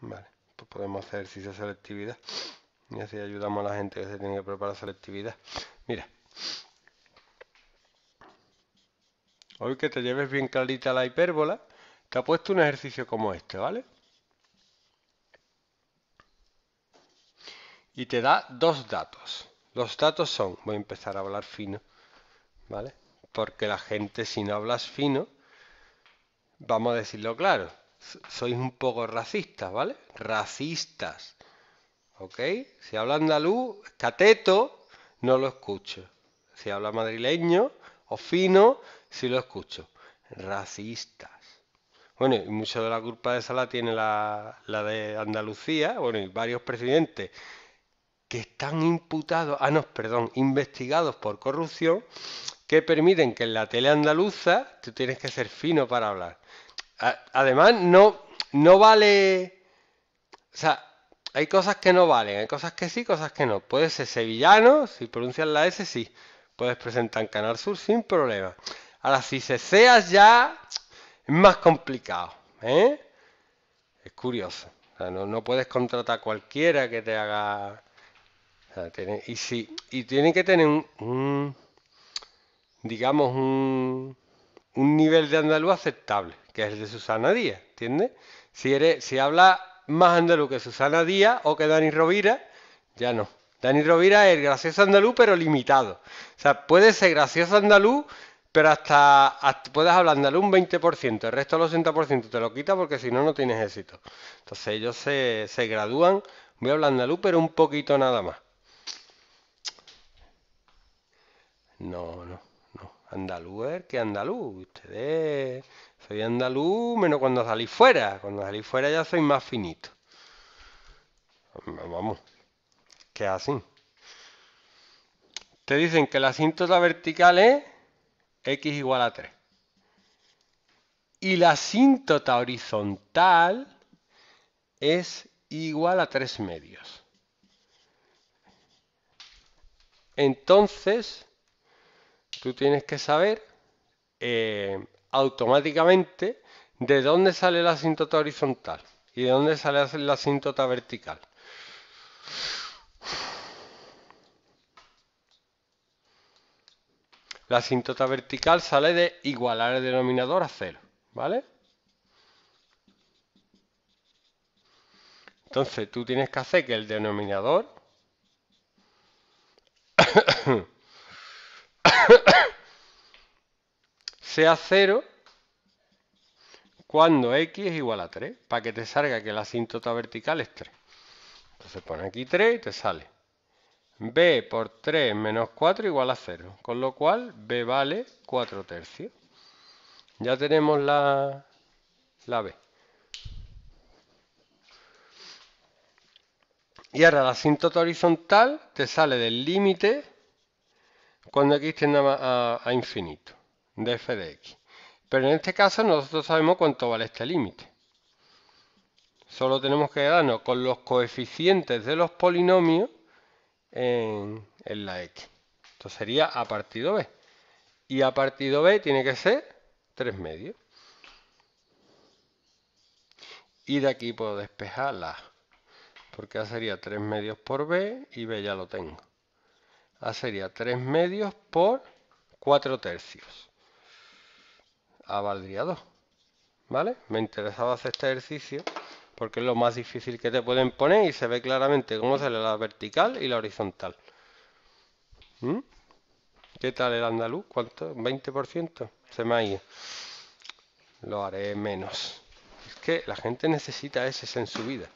Vale, pues podemos hacer ejercicio de selectividad. Y así ayudamos a la gente que se tiene que preparar selectividad. Mira. Hoy que te lleves bien clarita la hipérbola, te ha puesto un ejercicio como este, ¿vale? Y te da dos datos. Los datos son, voy a empezar a hablar fino, ¿vale? Porque la gente si no hablas fino, vamos a decirlo claro sois un poco racistas, ¿vale? Racistas. ¿Ok? Si habla andaluz, cateto, no lo escucho. Si habla madrileño o fino, sí lo escucho. Racistas. Bueno, y mucho de la culpa de esa la tiene la, la de Andalucía, bueno, y varios presidentes que están imputados, ah, no, perdón, investigados por corrupción, que permiten que en la tele andaluza tú tienes que ser fino para hablar además, no, no vale. O sea, hay cosas que no valen, hay cosas que sí, cosas que no. Puedes ser sevillano, si pronuncias la S, sí. Puedes presentar Canal Sur sin problema. Ahora, si se seas ya, es más complicado. ¿eh? Es curioso. no, puedes contratar a cualquiera que te haga. tiene... y, si, que tener un digamos, un, un nivel de andaluz aceptable, que es el de Susana Díaz, ¿entiendes? Si, eres, si habla más andaluz que Susana Díaz o que Dani Rovira, ya no. Dani Rovira es gracioso andaluz, pero limitado. O sea, puede ser gracioso andaluz, pero hasta, puedes hablar andaluz un 20%, el resto del 80% te lo quita porque si no, no tienes éxito. Entonces ellos se, se gradúan, voy a hablar andaluz, pero un poquito nada más. No, no. No, andaluz que andaluz. Ustedes soy andaluz menos cuando salís fuera. Cuando salís fuera ya soy más finito. Vamos, que así. Te dicen que la asíntota vertical es ¿eh? x igual a 3. Y la asíntota horizontal es igual a 3 medios. Entonces, tú tienes que saber eh, automáticamente de dónde sale la asíntota horizontal y de dónde sale la asíntota vertical. La asíntota vertical sale de igualar el denominador a cero, ¿vale? Entonces tú tienes que hacer que el denominador sea 0 cuando x es igual a 3, para que te salga que la asíntota vertical es 3. Entonces pone aquí 3 y te sale b por 3 menos 4 igual a 0, con lo cual b vale 4 tercios. Ya tenemos la, b. Y ahora la asíntota horizontal te sale del límite cuando x tiende a, infinito, de f de x. Pero en este caso nosotros sabemos cuánto vale este límite. Solo tenemos que darnos con los coeficientes de los polinomios en, la x. Esto sería a partido b. Y a partido b tiene que ser 3 medios. Y de aquí puedo despejar la Porque a sería 3 medios por b y b ya lo tengo. Ah, sería 3 medios por 4 tercios. A ah, valdría 2. ¿Vale? Me interesaba hacer este ejercicio porque es lo más difícil que te pueden poner y se ve claramente cómo sale la vertical y la horizontal. ¿Mm? ¿Qué tal el andaluz? ¿Cuánto? ¿20%? Se me ha ido. Lo haré menos. Es que la gente necesita ese en su vida.